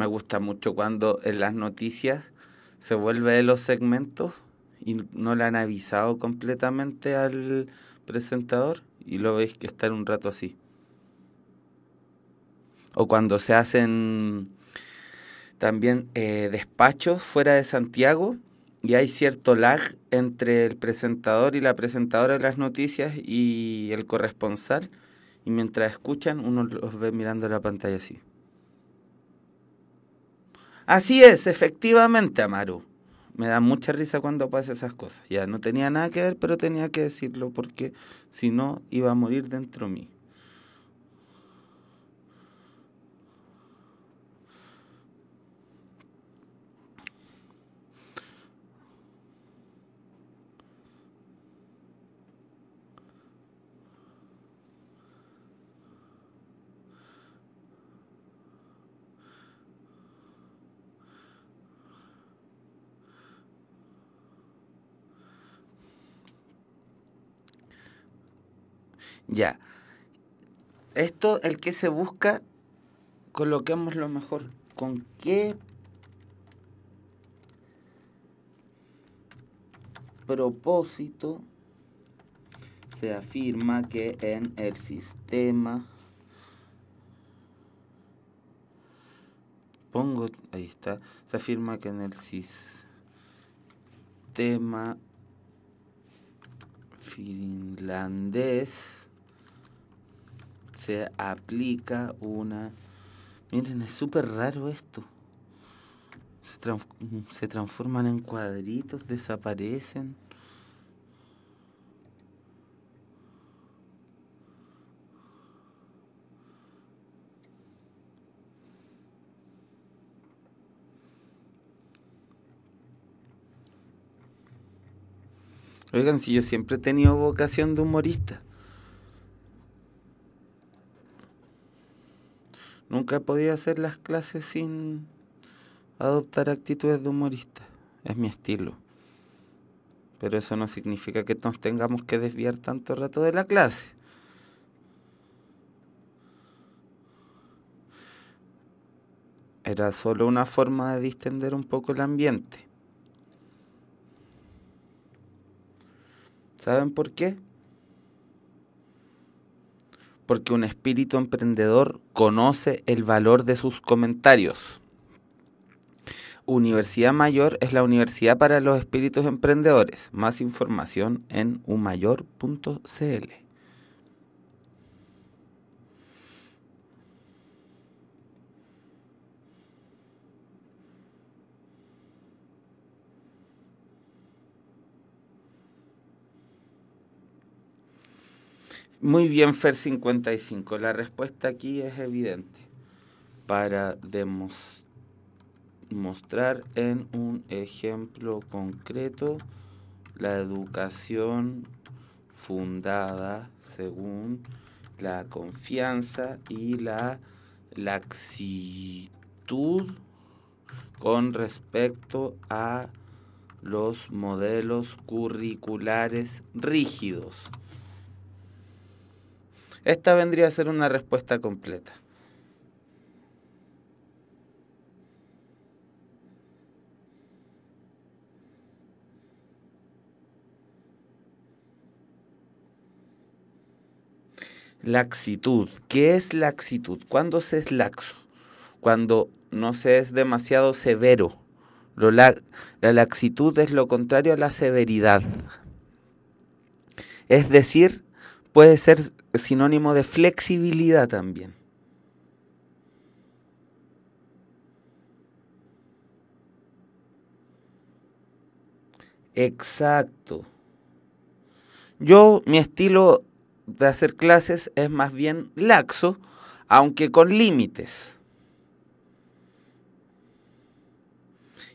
Me gusta mucho cuando en las noticias se vuelve de los segmentos y no le han avisado completamente al presentador y lo veis que está en un rato así. O cuando se hacen también eh, despachos fuera de Santiago y hay cierto lag entre el presentador y la presentadora de las noticias y el corresponsal. Y mientras escuchan, uno los ve mirando la pantalla así. Así es, efectivamente, Amaru. Me da mucha risa cuando pasa esas cosas. Ya no tenía nada que ver, pero tenía que decirlo porque si no iba a morir dentro de mí. Ya. Esto, el que se busca, coloquemos lo mejor. ¿Con qué propósito se afirma que en el sistema pongo ahí está se afirma que en el sistema finlandés se aplica una... Miren, es súper raro esto. Se, transforman en cuadritos, desaparecen. Oigan, si yo siempre he tenido vocación de humorista. Nunca he podido hacer las clases sin adoptar actitudes de humorista. Es mi estilo. Pero eso no significa que nos tengamos que desviar tanto rato de la clase. Era solo una forma de distender un poco el ambiente. ¿Saben por qué? porque un espíritu emprendedor conoce el valor de sus comentarios. Universidad Mayor es la universidad para los espíritus emprendedores. Más información en umayor.cl. Muy bien, Fer55. La respuesta aquí es evidente. Para demostrar en un ejemplo concreto la educación fundada según la confianza y la laxitud con respecto a los modelos curriculares rígidos esta vendría a ser una respuesta completa. Laxitud. ¿Qué es laxitud? ¿Cuándo se es laxo? Cuando no se es demasiado severo. la laxitud es lo contrario a la severidad. Es decir, puede ser es sinónimo de flexibilidad también. Exacto. Yo, mi estilo de hacer clases es más bien laxo, aunque con límites.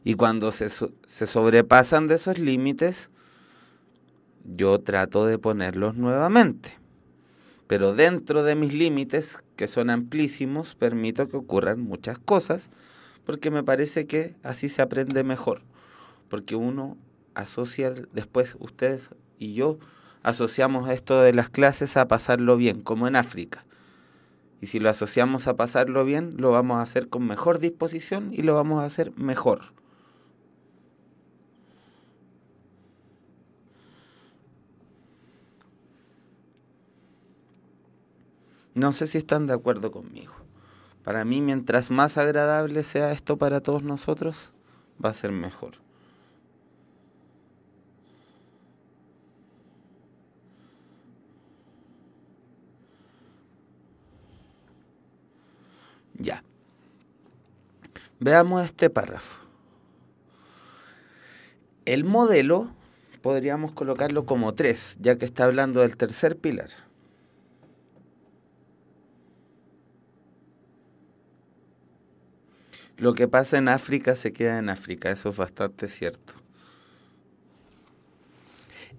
Y cuando se, se, sobrepasan de esos límites, yo trato de ponerlos nuevamente pero dentro de mis límites, que son amplísimos, permito que ocurran muchas cosas, porque me parece que así se aprende mejor, porque uno asocia, después ustedes y yo asociamos esto de las clases a pasarlo bien, como en África. Y si lo asociamos a pasarlo bien, lo vamos a hacer con mejor disposición y lo vamos a hacer mejor. No sé si están de acuerdo conmigo. Para mí, mientras más agradable sea esto para todos nosotros, va a ser mejor. Ya. Veamos este párrafo. El modelo podríamos colocarlo como tres, ya que está hablando del tercer pilar. lo que pasa en África se queda en África, eso es bastante cierto.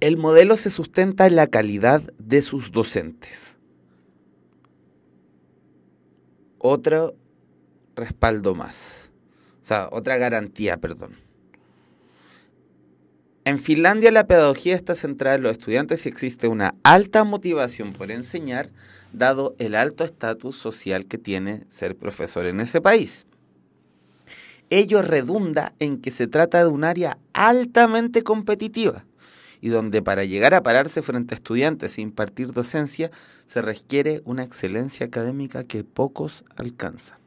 El modelo se sustenta en la calidad de sus docentes. Otro respaldo más. O sea, otra garantía, perdón. En Finlandia la pedagogía está centrada en los estudiantes y existe una alta motivación por enseñar, dado el alto estatus social que tiene ser profesor en ese país ello redunda en que se trata de un área altamente competitiva y donde para llegar a pararse frente a estudiantes e impartir docencia se requiere una excelencia académica que pocos alcanzan.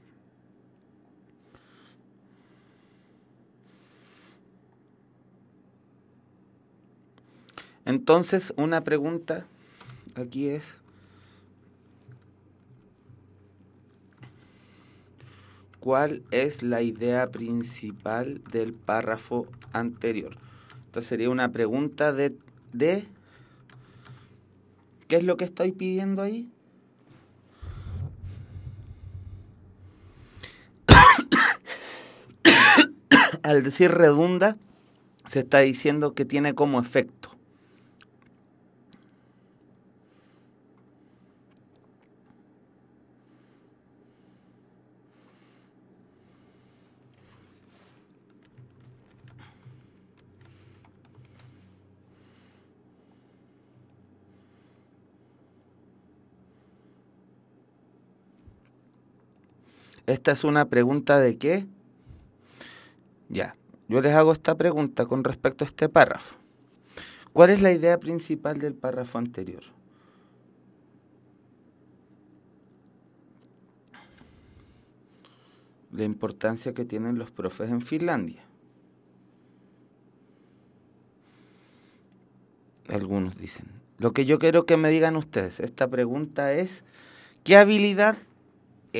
Entonces, una pregunta aquí es, cuál es la idea principal del párrafo anterior. Esta sería una pregunta de, ¿qué es lo que estoy pidiendo ahí? Al decir redunda, se está diciendo que tiene como efecto Esta es una pregunta de qué? Ya, yo les hago esta pregunta con respecto a este párrafo. ¿Cuál es la idea principal del párrafo anterior? La importancia que tienen los profes en Finlandia. Algunos dicen. Lo que yo quiero que me digan ustedes, esta pregunta es, ¿qué habilidad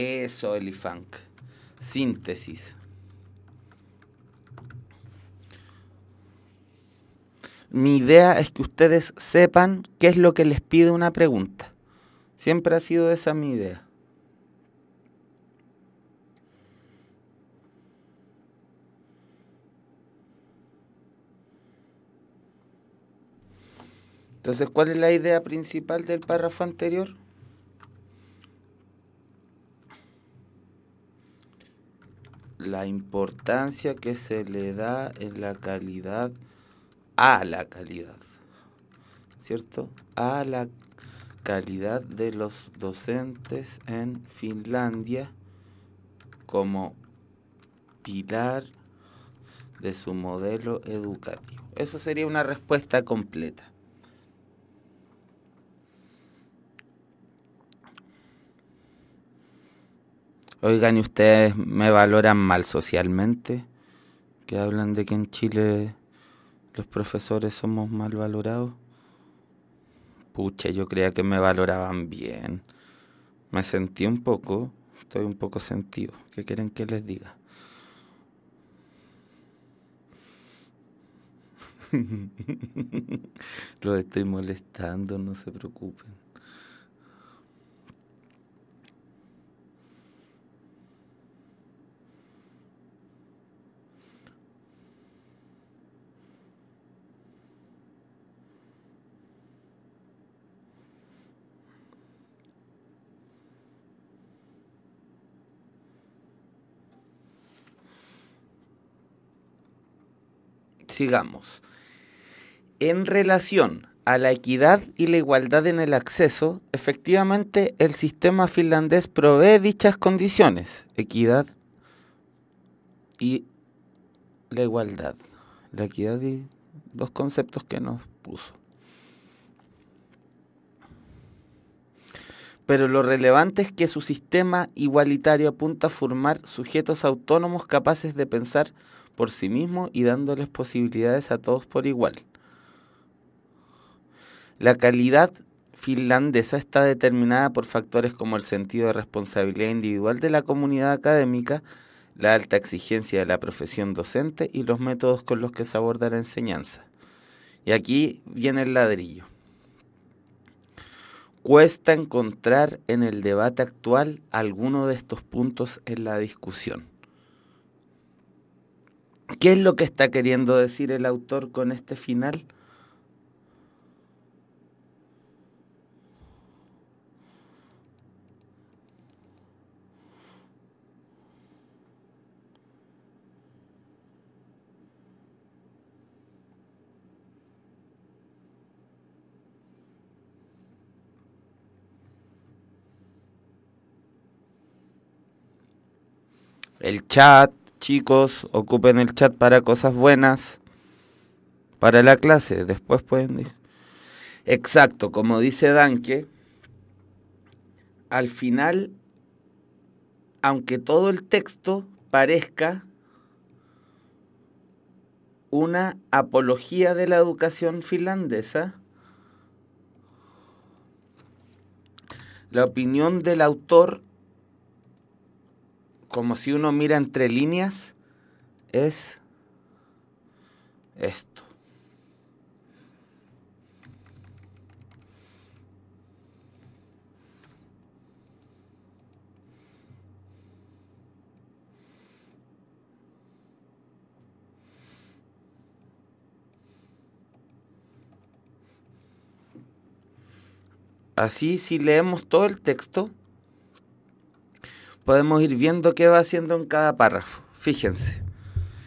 eso, Elifank. Síntesis. Mi idea es que ustedes sepan qué es lo que les pide una pregunta. Siempre ha sido esa mi idea. Entonces, ¿cuál es la idea principal del párrafo anterior? la importancia que se le da en la calidad a la calidad, ¿cierto? A la calidad de los docentes en Finlandia como pilar de su modelo educativo. Eso sería una respuesta completa. oigan, ¿y ustedes me valoran mal socialmente? Que hablan de que en Chile los profesores somos mal valorados. Pucha, yo creía que me valoraban bien. Me sentí un poco, estoy un poco sentido. ¿Qué quieren que les diga? Los estoy molestando, no se preocupen. sigamos. En relación a la equidad y la igualdad en el acceso, efectivamente el sistema finlandés provee dichas condiciones, equidad y la igualdad. La equidad y dos conceptos que nos puso. Pero lo relevante es que su sistema igualitario apunta a formar sujetos autónomos capaces de pensar por sí mismo y dándoles posibilidades a todos por igual. La calidad finlandesa está determinada por factores como el sentido de responsabilidad individual de la comunidad académica, la alta exigencia de la profesión docente y los métodos con los que se aborda la enseñanza. Y aquí viene el ladrillo. Cuesta encontrar en el debate actual alguno de estos puntos en la discusión. ¿Qué es lo que está queriendo decir el autor con este final? El chat Chicos, ocupen el chat para cosas buenas, para la clase. Después pueden... Exacto, como dice Danke, al final, aunque todo el texto parezca una apología de la educación finlandesa, la opinión del autor como si uno mira entre líneas, es esto. Así, si leemos todo el texto, podemos ir viendo qué va haciendo en cada párrafo. Fíjense.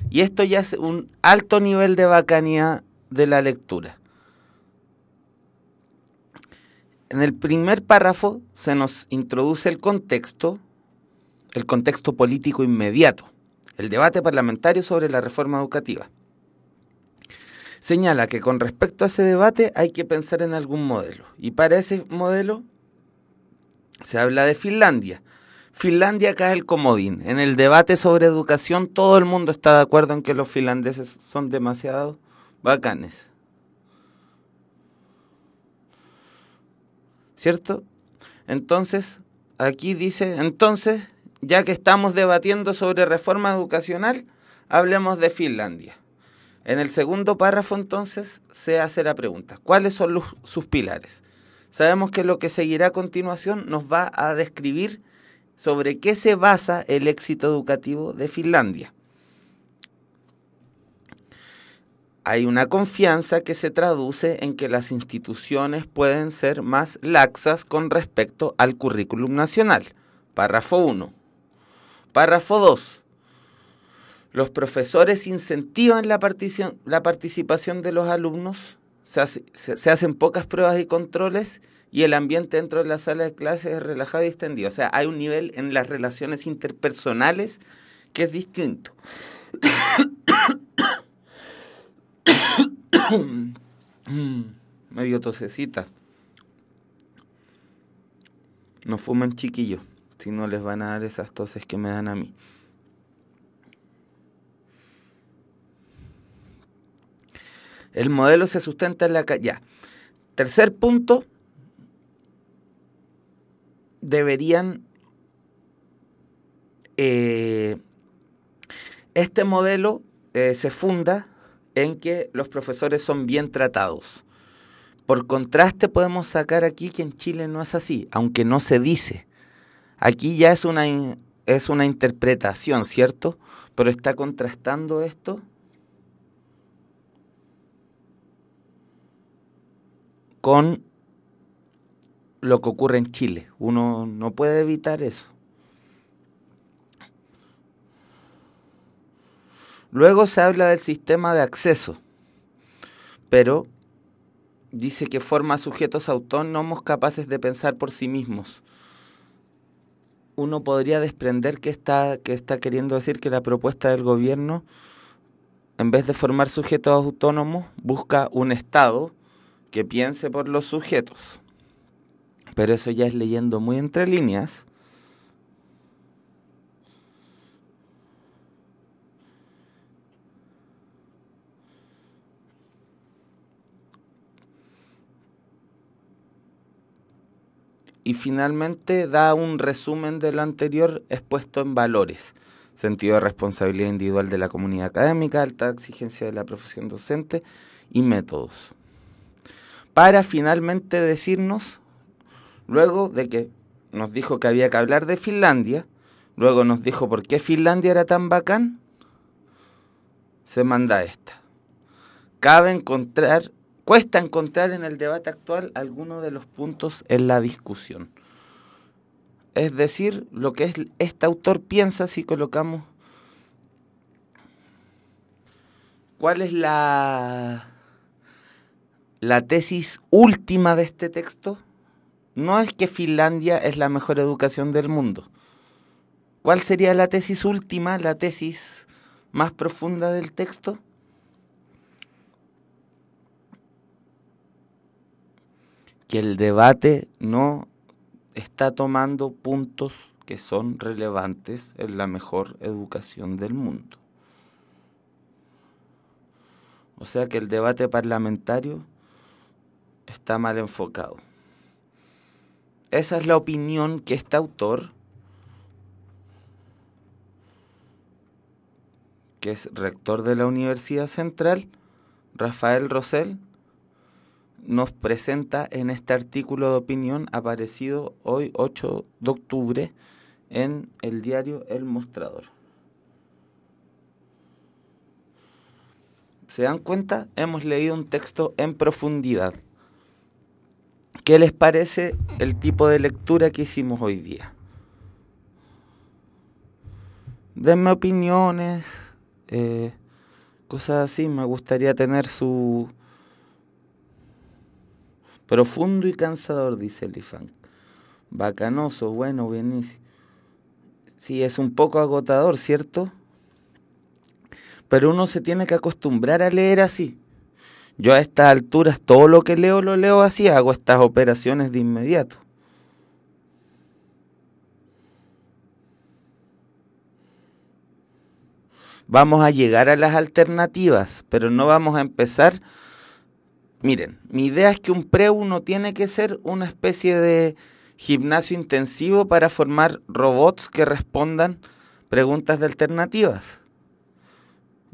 Y esto ya es un alto nivel de bacanía de la lectura. En el primer párrafo se nos introduce el contexto, el contexto político inmediato, el debate parlamentario sobre la reforma educativa. Señala que con respecto a ese debate hay que pensar en algún modelo. Y para ese modelo se habla de Finlandia, Finlandia cae el comodín. En el debate sobre educación todo el mundo está de acuerdo en que los finlandeses son demasiado bacanes. ¿Cierto? Entonces, aquí dice, entonces, ya que estamos debatiendo sobre reforma educacional, hablemos de Finlandia. En el segundo párrafo entonces se hace la pregunta, ¿cuáles son sus pilares? Sabemos que lo que seguirá a continuación nos va a describir sobre qué se basa el éxito educativo de Finlandia. Hay una confianza que se traduce en que las instituciones pueden ser más laxas con respecto al currículum nacional. Párrafo 1. Párrafo 2. Los profesores incentivan la, la participación de los alumnos se, se, hacen pocas pruebas y controles y el ambiente dentro de la sala de clases es relajado y extendido. O sea, hay un nivel en las relaciones interpersonales que es distinto. Medio tosecita. No fuman chiquillos, si no les van a dar esas toses que me dan a mí. El modelo se sustenta en la... Ya. Tercer punto, deberían... Eh, este modelo eh, se funda en que los profesores son bien tratados. Por contraste podemos sacar aquí que en Chile no es así, aunque no se dice. Aquí ya es una, es una interpretación, ¿cierto? Pero está contrastando esto con lo que ocurre en Chile. Uno no puede evitar eso. Luego se habla del sistema de acceso, pero dice que forma sujetos autónomos capaces de pensar por sí mismos. Uno podría desprender que está, que está queriendo decir que la propuesta del gobierno, en vez de formar sujetos autónomos, busca un Estado que piense por los sujetos. Pero eso ya es leyendo muy entre líneas. y finalmente da un resumen de lo anterior expuesto en valores. Sentido de responsabilidad individual de la comunidad académica, alta exigencia de la profesión docente y métodos para finalmente decirnos, luego de que nos dijo que había que hablar de Finlandia, luego nos dijo por qué Finlandia era tan bacán, se manda esta. Cabe encontrar, cuesta encontrar en el debate actual algunos de los puntos en la discusión. Es decir, lo que este autor piensa si colocamos cuál es la la tesis última de este texto no es que Finlandia es la mejor educación del mundo. ¿Cuál sería la tesis última, la tesis más profunda del texto? Que el debate no está tomando puntos que son relevantes en la mejor educación del mundo. O sea que el debate parlamentario está mal enfocado. Esa es la opinión que este autor, que es rector de la Universidad Central, Rafael Rosell, nos presenta en este artículo de opinión aparecido hoy 8 de octubre en el diario El Mostrador. ¿Se dan cuenta? Hemos leído un texto en profundidad. ¿Qué les parece el tipo de lectura que hicimos hoy día? Denme opiniones, eh, cosas así. Me gustaría tener su... Profundo y cansador, dice Elifan. Bacanoso, bueno, bienísimo. Sí, es un poco agotador, ¿cierto? Pero uno se tiene que acostumbrar a leer así. Yo a estas alturas todo lo que leo lo leo así, hago estas operaciones de inmediato. Vamos a llegar a las alternativas, pero no vamos a empezar. Miren, mi idea es que un preu no tiene que ser una especie de gimnasio intensivo para formar robots que respondan preguntas de alternativas.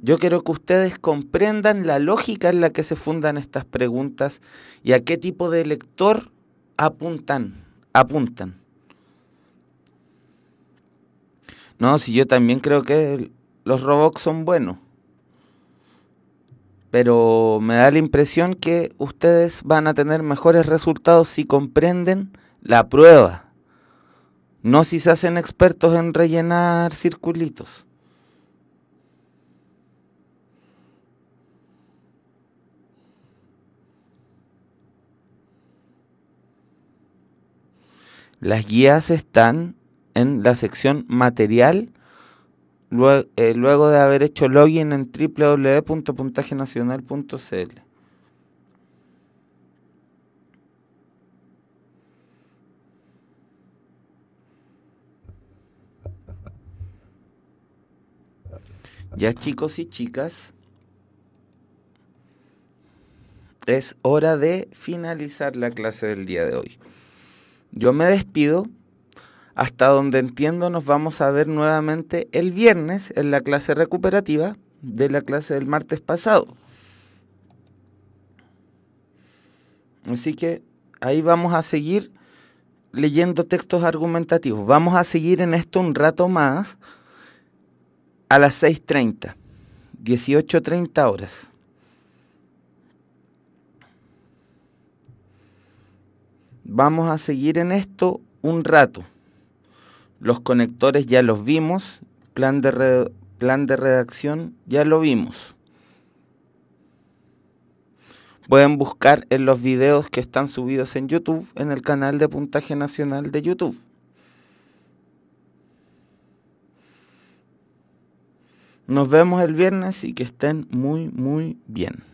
Yo quiero que ustedes comprendan la lógica en la que se fundan estas preguntas y a qué tipo de lector apuntan, apuntan. No, si yo también creo que los robots son buenos. Pero me da la impresión que ustedes van a tener mejores resultados si comprenden la prueba. No si se hacen expertos en rellenar circulitos. Las guías están en la sección material eh, luego, de haber hecho login en www.puntajenacional.cl. Ya chicos y chicas, es hora de finalizar la clase del día de hoy. Yo me despido. Hasta donde entiendo nos vamos a ver nuevamente el viernes en la clase recuperativa de la clase del martes pasado. Así que ahí vamos a seguir leyendo textos argumentativos. Vamos a seguir en esto un rato más a las 6.30, 18.30 horas. vamos a seguir en esto un rato. Los conectores ya los vimos, plan de, plan de redacción ya lo vimos. Pueden buscar en los videos que están subidos en YouTube, en el canal de puntaje nacional de YouTube. Nos vemos el viernes y que estén muy, muy bien.